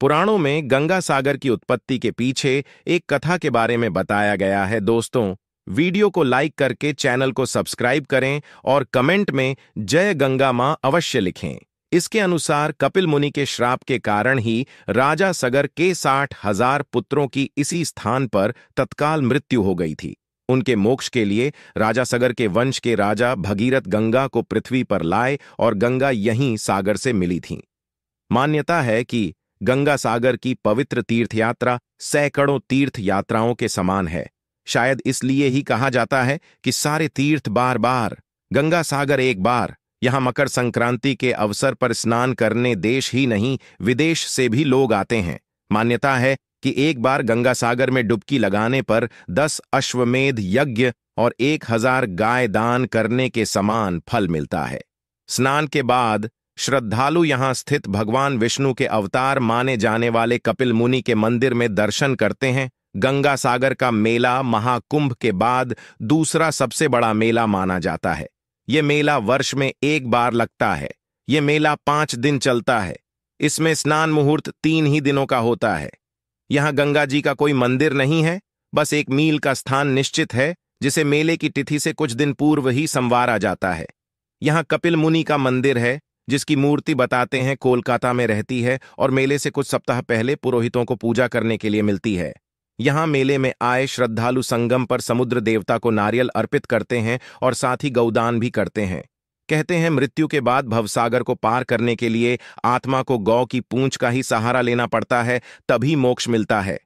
पुराणों में गंगा सागर की उत्पत्ति के पीछे एक कथा के बारे में बताया गया है दोस्तों वीडियो को लाइक करके चैनल को सब्सक्राइब करें और कमेंट में जय गंगा माँ अवश्य लिखें इसके अनुसार कपिल मुनि के श्राप के कारण ही राजा सगर के साठ हजार पुत्रों की इसी स्थान पर तत्काल मृत्यु हो गई थी उनके मोक्ष के लिए राजा सगर के वंश के राजा भगीरथ गंगा को पृथ्वी पर लाए और गंगा यहीं सागर से मिली थी मान्यता है कि गंगा सागर की पवित्र तीर्थ यात्रा सैकड़ों तीर्थ यात्राओं के समान है शायद इसलिए ही कहा जाता है कि सारे तीर्थ बार बार गंगा सागर एक बार यहां मकर संक्रांति के अवसर पर स्नान करने देश ही नहीं विदेश से भी लोग आते हैं मान्यता है कि एक बार गंगा सागर में डुबकी लगाने पर दस अश्वमेध यज्ञ और एक हजार गाय दान करने के समान फल मिलता है स्नान के बाद श्रद्धालु यहां स्थित भगवान विष्णु के अवतार माने जाने वाले कपिल मुनि के मंदिर में दर्शन करते हैं गंगा सागर का मेला महाकुंभ के बाद दूसरा सबसे बड़ा मेला माना जाता है ये मेला वर्ष में एक बार लगता है ये मेला पांच दिन चलता है इसमें स्नान मुहूर्त तीन ही दिनों का होता है यहां गंगा जी का कोई मंदिर नहीं है बस एक मील का स्थान निश्चित है जिसे मेले की तिथि से कुछ दिन पूर्व ही संवारा जाता है यहां कपिल मुनि का मंदिर है जिसकी मूर्ति बताते हैं कोलकाता में रहती है और मेले से कुछ सप्ताह पहले पुरोहितों को पूजा करने के लिए मिलती है यहाँ मेले में आए श्रद्धालु संगम पर समुद्र देवता को नारियल अर्पित करते हैं और साथ ही गौदान भी करते हैं कहते हैं मृत्यु के बाद भवसागर को पार करने के लिए आत्मा को गौ की पूंछ का ही सहारा लेना पड़ता है तभी मोक्ष मिलता है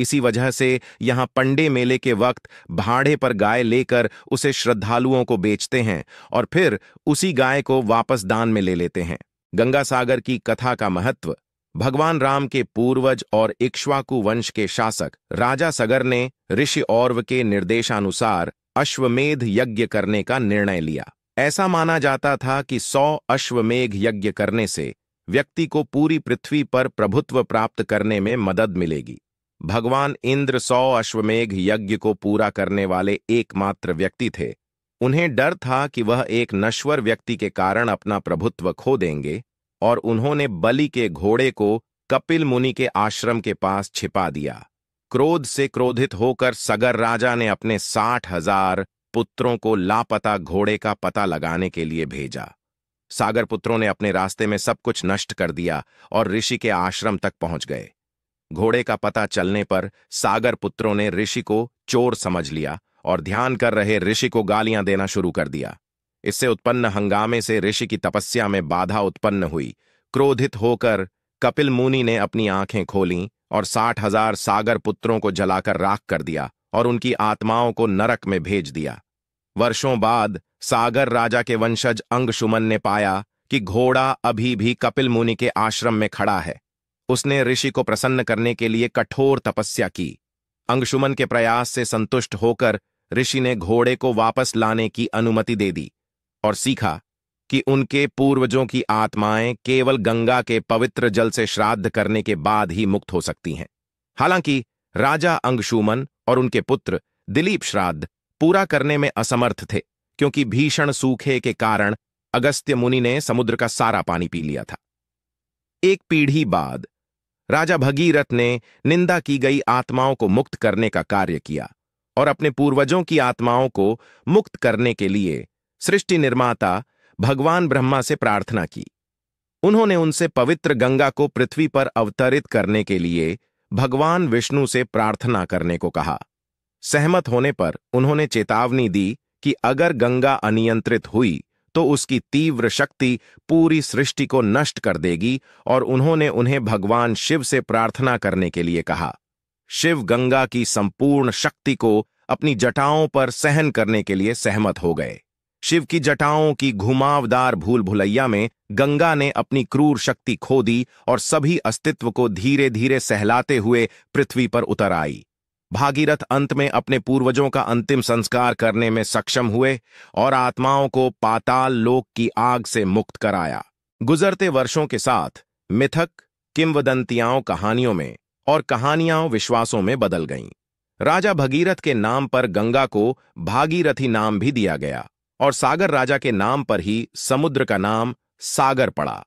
इसी वजह से यहाँ पंडे मेले के वक्त भाड़े पर गाय लेकर उसे श्रद्धालुओं को बेचते हैं और फिर उसी गाय को वापस दान में ले लेते हैं गंगा सागर की कथा का महत्व भगवान राम के पूर्वज और इक्ष्वाकु वंश के शासक राजा सगर ने ऋषि औरव के निर्देशानुसार अश्वमेध यज्ञ करने का निर्णय लिया ऐसा माना जाता था कि सौ अश्वमेघ यज्ञ करने से व्यक्ति को पूरी पृथ्वी पर प्रभुत्व प्राप्त करने में मदद मिलेगी भगवान इंद्र सौ अश्वमेघ यज्ञ को पूरा करने वाले एकमात्र व्यक्ति थे उन्हें डर था कि वह एक नश्वर व्यक्ति के कारण अपना प्रभुत्व खो देंगे और उन्होंने बलि के घोड़े को कपिल मुनि के आश्रम के पास छिपा दिया क्रोध से क्रोधित होकर सगर राजा ने अपने साठ हजार पुत्रों को लापता घोड़े का पता लगाने के लिए भेजा सागर पुत्रों ने अपने रास्ते में सब कुछ नष्ट कर दिया और ऋषि के आश्रम तक पहुंच गए घोड़े का पता चलने पर सागर पुत्रों ने ऋषि को चोर समझ लिया और ध्यान कर रहे ऋषि को गालियां देना शुरू कर दिया इससे उत्पन्न हंगामे से ऋषि की तपस्या में बाधा उत्पन्न हुई क्रोधित होकर कपिल मुनि ने अपनी आंखें खोली और साठ हजार सागर पुत्रों को जलाकर राख कर दिया और उनकी आत्माओं को नरक में भेज दिया वर्षों बाद सागर राजा के वंशज अंगशुमन ने पाया कि घोड़ा अभी भी कपिल मुनि के आश्रम में खड़ा है उसने ऋषि को प्रसन्न करने के लिए कठोर तपस्या की अंगशुमन के प्रयास से संतुष्ट होकर ऋषि ने घोड़े को वापस लाने की अनुमति दे दी और सीखा कि उनके पूर्वजों की आत्माएं केवल गंगा के पवित्र जल से श्राद्ध करने के बाद ही मुक्त हो सकती हैं हालांकि राजा अंगशुमन और उनके पुत्र दिलीप श्राद्ध पूरा करने में असमर्थ थे क्योंकि भीषण सूखे के कारण अगस्त्य मुनि ने समुद्र का सारा पानी पी लिया था एक पीढ़ी बाद राजा भगीरथ ने निंदा की गई आत्माओं को मुक्त करने का कार्य किया और अपने पूर्वजों की आत्माओं को मुक्त करने के लिए सृष्टि निर्माता भगवान ब्रह्मा से प्रार्थना की उन्होंने उनसे पवित्र गंगा को पृथ्वी पर अवतरित करने के लिए भगवान विष्णु से प्रार्थना करने को कहा सहमत होने पर उन्होंने चेतावनी दी कि अगर गंगा अनियंत्रित हुई तो उसकी तीव्र शक्ति पूरी सृष्टि को नष्ट कर देगी और उन्होंने उन्हें भगवान शिव से प्रार्थना करने के लिए कहा शिव गंगा की संपूर्ण शक्ति को अपनी जटाओं पर सहन करने के लिए सहमत हो गए शिव की जटाओं की घुमावदार भूल भुलैया में गंगा ने अपनी क्रूर शक्ति खो दी और सभी अस्तित्व को धीरे धीरे सहलाते हुए पृथ्वी पर उतर आई भागीरथ अंत में अपने पूर्वजों का अंतिम संस्कार करने में सक्षम हुए और आत्माओं को पाताल लोक की आग से मुक्त कराया गुजरते वर्षों के साथ मिथक किंवदंतियाओं कहानियों में और कहानियां विश्वासों में बदल गईं राजा भगीरथ के नाम पर गंगा को भागीरथी नाम भी दिया गया और सागर राजा के नाम पर ही समुद्र का नाम सागर पड़ा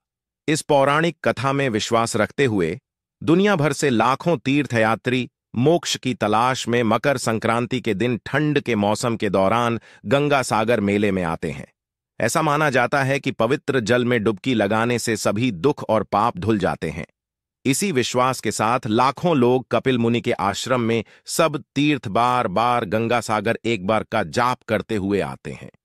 इस पौराणिक कथा में विश्वास रखते हुए दुनिया भर से लाखों तीर्थयात्री मोक्ष की तलाश में मकर संक्रांति के दिन ठंड के मौसम के दौरान गंगा सागर मेले में आते हैं ऐसा माना जाता है कि पवित्र जल में डुबकी लगाने से सभी दुख और पाप धुल जाते हैं इसी विश्वास के साथ लाखों लोग कपिल मुनि के आश्रम में सब तीर्थ बार बार गंगा सागर एक बार का जाप करते हुए आते हैं